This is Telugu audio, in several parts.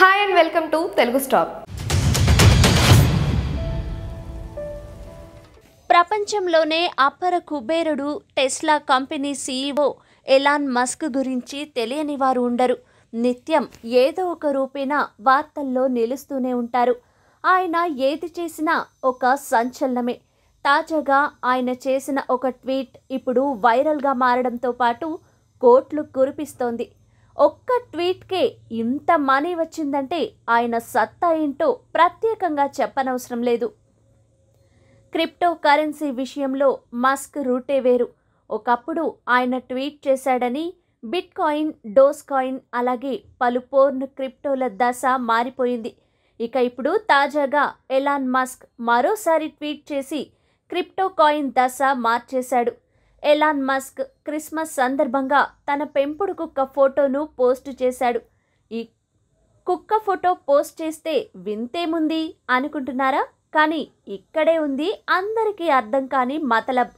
hi and welcome to Telugu stop ప్రపంచంలోనే అప్పర కుబేరుడు Tesla company CEO Elon Musk గురించి తెలియని వారు ఉండరు నిత్యం ఏదో ఒక రూపేణ వార్తల్లో నిలుస్తూనే ఉంటారు ఆయన ఏది చేసినా ఒక సంచలనమే తాజాగా ఆయన చేసిన ఒక ట్వీట్ ఇప్పుడు వైరల్గా మారడంతో పాటు కోట్లు కురిపిస్తోంది ఒక్క ట్వీట్కే ఇంత మనీ వచ్చిందంటే ఆయన సత్తా ఏంటో ప్రత్యేకంగా చెప్పనవసరం లేదు క్రిప్టో కరెన్సీ విషయంలో మస్క్ రూటే వేరు ఒకప్పుడు ఆయన ట్వీట్ చేశాడని బిట్ కాయిన్ డోస్ కాయిన్ అలాగే పలు పోర్న్ క్రిప్టోల దశ మారిపోయింది ఇక ఇప్పుడు తాజాగా ఎలాన్ మస్క్ మరోసారి ట్వీట్ చేసి క్రిప్టో కాయిన్ దశ మార్చేశాడు ఎలాన్ మస్క్ క్రిస్మస్ సందర్భంగా తన పెంపుడు కుక్క ఫోటోను పోస్ట్ చేశాడు ఈ కుక్క ఫోటో పోస్ట్ చేస్తే వింతేముంది అనుకుంటున్నారా కానీ ఇక్కడే ఉంది అందరికీ అర్థం కాని మతలబ్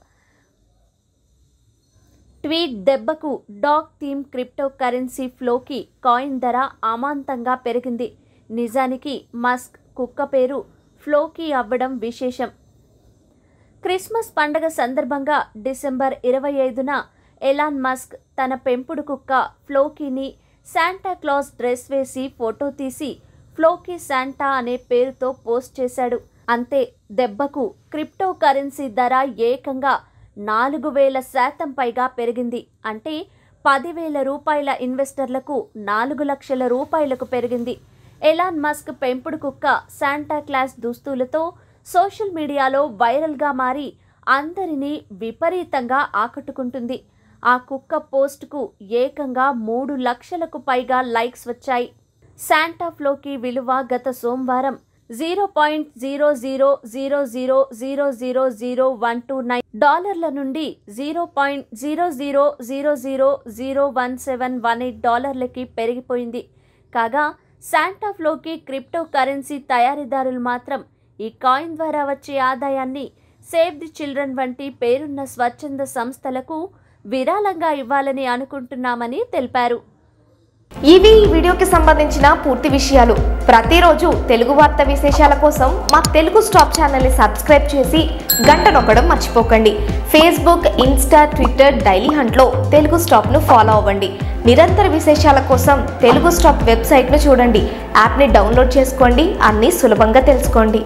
ట్వీట్ దెబ్బకు dog theme crypto currency Floki coin ధర అమాంతంగా పెరిగింది నిజానికి మస్క్ కుక్క పేరు ఫ్లోకి అవ్వడం విశేషం క్రిస్మస్ పండగ సందర్భంగా డిసెంబర్ ఇరవై ఐదున ఎలాన్ మస్క్ తన పెంపుడు కుక్క ఫ్లోకీని శాంటాక్లాస్ డ్రెస్ వేసి ఫోటో తీసి ఫ్లోకీ శాంటా అనే పేరుతో పోస్ట్ చేశాడు అంతే దెబ్బకు క్రిప్టో కరెన్సీ ధర ఏకంగా నాలుగు వేల శాతం పైగా పెరిగింది అంటే పదివేల రూపాయల ఇన్వెస్టర్లకు నాలుగు లక్షల రూపాయలకు పెరిగింది ఎలాన్ మస్క్ పెంపుడు కుక్క శాంటా క్లాస్ దుస్తులతో సోషల్ మీడియాలో వైరల్గా మారి అందరినీ విపరీతంగా ఆకట్టుకుంటుంది ఆ కుక్క పోస్టుకు ఏకంగా మూడు లక్షలకు పైగా లైక్స్ వచ్చాయి శాంటాఫ్లోకి విలువ గత సోమవారం zero point zero zero zero zero zero zero zero one two nine డాలర్ల నుండి zero point zero zero zero zero zero one seven one eight డాలర్లకి పెరిగిపోయింది కాగా శాంటాఫ్లోకి క్రిప్టో కరెన్సీ తయారీదారులు మాత్రం ఈ కాయిన్ ద్వారా వచ్చే ఆదాయాన్ని సేవ్ ది చిల్డ్రన్ వంటి పేరున్న స్వచ్ఛంద సంస్థలకు విరాళంగా ఇవ్వాలని అనుకుంటున్నామని తెలిపారు ఇవి ఈ వీడియోకి సంబంధించిన పూర్తి విషయాలు ప్రతిరోజు తెలుగు వార్త విశేషాల కోసం మా తెలుగు స్టాప్ ఛానల్ని సబ్స్క్రైబ్ చేసి గంట నొక్కడం మర్చిపోకండి ఫేస్బుక్ ఇన్స్టా ట్విట్టర్ డైలీ హంట్లో తెలుగు స్టాప్ను ఫాలో అవ్వండి నిరంతర విశేషాల కోసం తెలుగు స్టాప్ వెబ్సైట్ను చూడండి యాప్ని డౌన్లోడ్ చేసుకోండి అన్నీ సులభంగా తెలుసుకోండి